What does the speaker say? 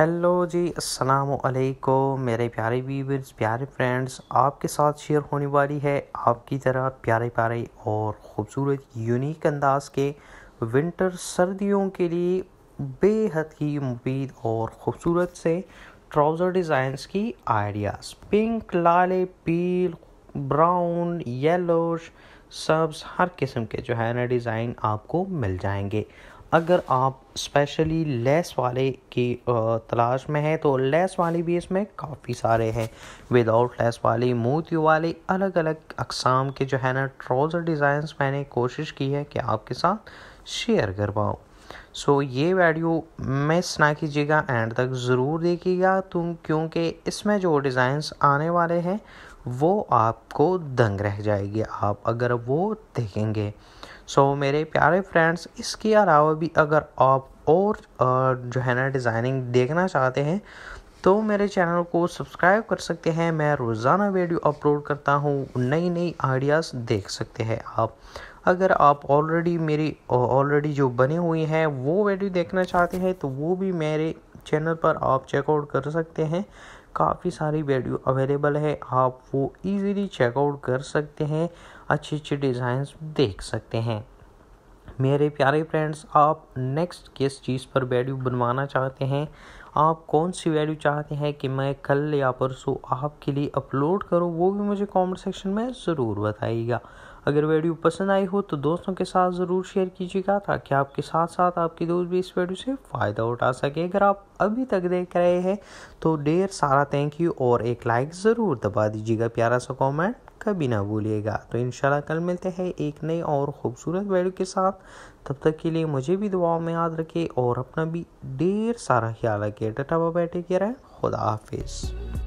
hello जी अस्सलाम वालेकुम मेरे प्यारे वीवर्स प्यारे फ्रेंड्स आपके साथ शेयर होने वाली है आपकी तरह प्यारे प्यारे और ख़ूबसूरत यूनिक अंदाज के विंटर सर्दियों के लिए बेहद ही मुफीद और ख़ूबसूरत से ट्राउज़र डिज़ाइंस की आइडियाज़ पिंक लाले पील ब्राउन येलोश सब्स हर किस्म के जो है ना डिज़ाइन आपको मिल जाएंगे अगर आप स्पेशली लेस वाले की तलाश में हैं तो लेस वाले भी इसमें काफ़ी सारे हैं विदाउट लेस वाली मोती वाले अलग अलग अकसाम के जो है ना ट्राउज़र डिज़ाइंस मैंने कोशिश की है कि आपके साथ शेयर कर सो so, ये वीडियो मिस ना कीजिएगा एंड तक ज़रूर देखिएगा तुम क्योंकि इसमें जो डिज़ाइंस आने वाले हैं वो आपको दंग रह जाएगी आप अगर वो देखेंगे सो so, मेरे प्यारे फ्रेंड्स इसके अलावा भी अगर आप और जो है ना डिज़ाइनिंग देखना चाहते हैं तो मेरे चैनल को सब्सक्राइब कर सकते हैं मैं रोज़ाना वीडियो अपलोड करता हूँ नई नई आइडियाज़ देख सकते हैं आप अगर आप ऑलरेडी मेरी ऑलरेडी जो बनी हुई हैं वो वीडियो देखना चाहते हैं तो वो भी मेरे चैनल पर आप चेकआउट कर सकते हैं काफ़ी सारी वीडियो अवेलेबल है आप वो इजीली चेकआउट कर सकते हैं अच्छे अच्छे डिज़ाइंस देख सकते हैं मेरे प्यारे फ्रेंड्स आप नेक्स्ट किस चीज़ पर वैल्यू बनवाना चाहते हैं आप कौन सी वैल्यू चाहते हैं कि मैं कल या परसों आपके लिए अपलोड करूं वो भी मुझे कमेंट सेक्शन में ज़रूर बताइएगा अगर वीडियो पसंद आई हो तो दोस्तों के साथ ज़रूर शेयर कीजिएगा ताकि आपके साथ साथ आपके दोस्त भी इस वीडियो से फ़ायदा उठा सके अगर आप अभी तक देख रहे हैं तो ढेर सारा थैंक यू और एक लाइक ज़रूर दबा दीजिएगा प्यारा सा कॉमेंट कभी ना भूलिएगा तो इन कल मिलते हैं एक नई और ख़ूबसूरत वीडियो के साथ तब तक के लिए मुझे भी दुआओं में याद रखे और अपना भी ढेर सारा ख्याल रखिए टटा बाबा टेक केयर है खुदा हाफिज़